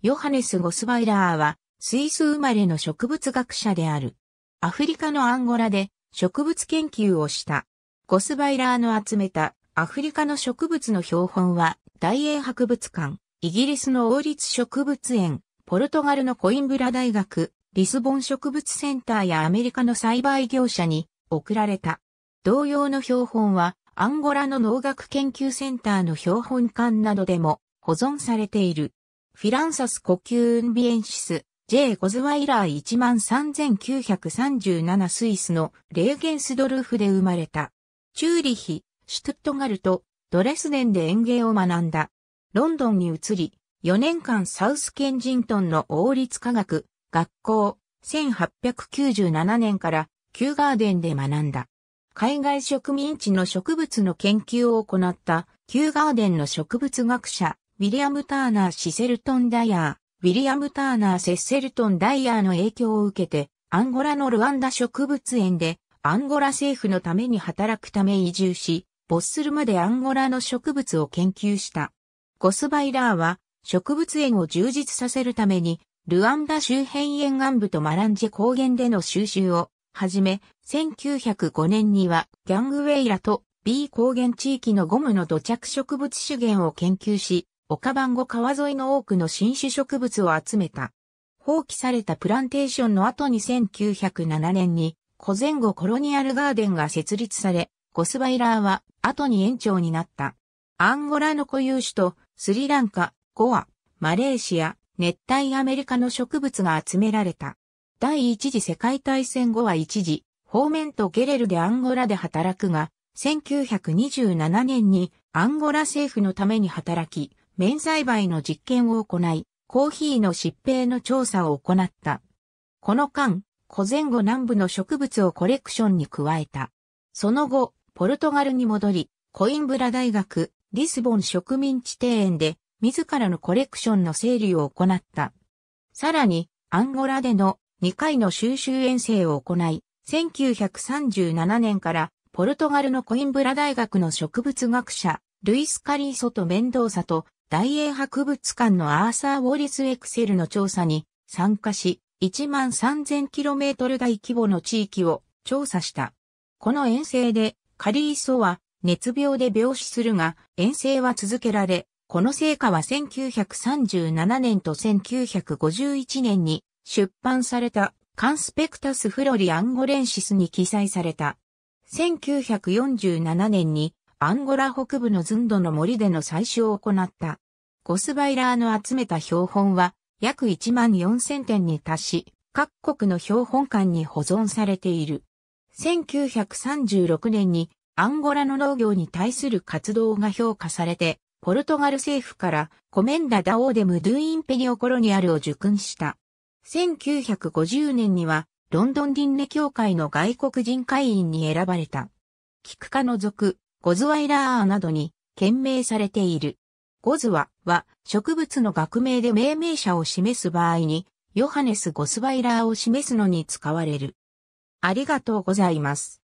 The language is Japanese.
ヨハネス・ゴスバイラーは、スイス生まれの植物学者である。アフリカのアンゴラで植物研究をした。ゴスバイラーの集めたアフリカの植物の標本は、大英博物館、イギリスの王立植物園、ポルトガルのコインブラ大学、リスボン植物センターやアメリカの栽培業者に送られた。同様の標本は、アンゴラの農学研究センターの標本館などでも保存されている。フィランサスコキューンビエンシス、J. ゴズワイラー13937スイスのレーゲンスドルフで生まれた。チューリヒ、シュトゥットガルト、ドレスデンで園芸を学んだ。ロンドンに移り、4年間サウスケンジントンの王立科学、学校、1897年からキューガーデンで学んだ。海外植民地の植物の研究を行ったキューガーデンの植物学者、ウィリアム・ターナー・シセルトン・ダイヤー、ウィリアム・ターナー・セッセルトン・ダイヤーの影響を受けて、アンゴラのルワンダ植物園で、アンゴラ政府のために働くため移住し、ボッスルまでアンゴラの植物を研究した。ゴスバイラーは、植物園を充実させるために、ルワンダ周辺沿岸部とマランジェ高原での収集を、はじめ、1905年には、ギャングウェイラと B 高原地域のゴムの土着植物資源を研究し、岡番後川沿いの多くの新種植物を集めた。放棄されたプランテーションの後に1907年に古前後コロニアルガーデンが設立され、ゴスバイラーは後に園長になった。アンゴラの固有種とスリランカ、ゴア、マレーシア、熱帯アメリカの植物が集められた。第一次世界大戦後は一時、方面とゲレルでアンゴラで働くが、1927年にアンゴラ政府のために働き、綿栽培の実験を行い、コーヒーの疾病の調査を行った。この間、古前後南部の植物をコレクションに加えた。その後、ポルトガルに戻り、コインブラ大学、リスボン植民地庭園で、自らのコレクションの整理を行った。さらに、アンゴラでの2回の収集遠征を行い、1937年からポルトガルのコインブラ大学の植物学者、ルイス・カリーソとメンドーサと大英博物館のアーサー・ウォリス・エクセルの調査に参加し、1万 3000km 大規模の地域を調査した。この遠征で、カリーソは熱病で病死するが、遠征は続けられ、この成果は1937年と1951年に出版されたカンスペクタス・フロリ・アンゴレンシスに記載された。1947年にアンゴラ北部のズンドの森での採取を行った。ゴスバイラーの集めた標本は約1万4000点に達し、各国の標本館に保存されている。1936年にアンゴラの農業に対する活動が評価されて、ポルトガル政府からコメンダ・ダオーデム・ドゥ・インペリオ・コロニアルを受訓した。1950年にはロンドン輪廻協会の外国人会員に選ばれた。キクカの族、ゴズワイラーなどに懸命されている。ゴズワは植物の学名で命名者を示す場合に、ヨハネス・ゴスワイラーを示すのに使われる。ありがとうございます。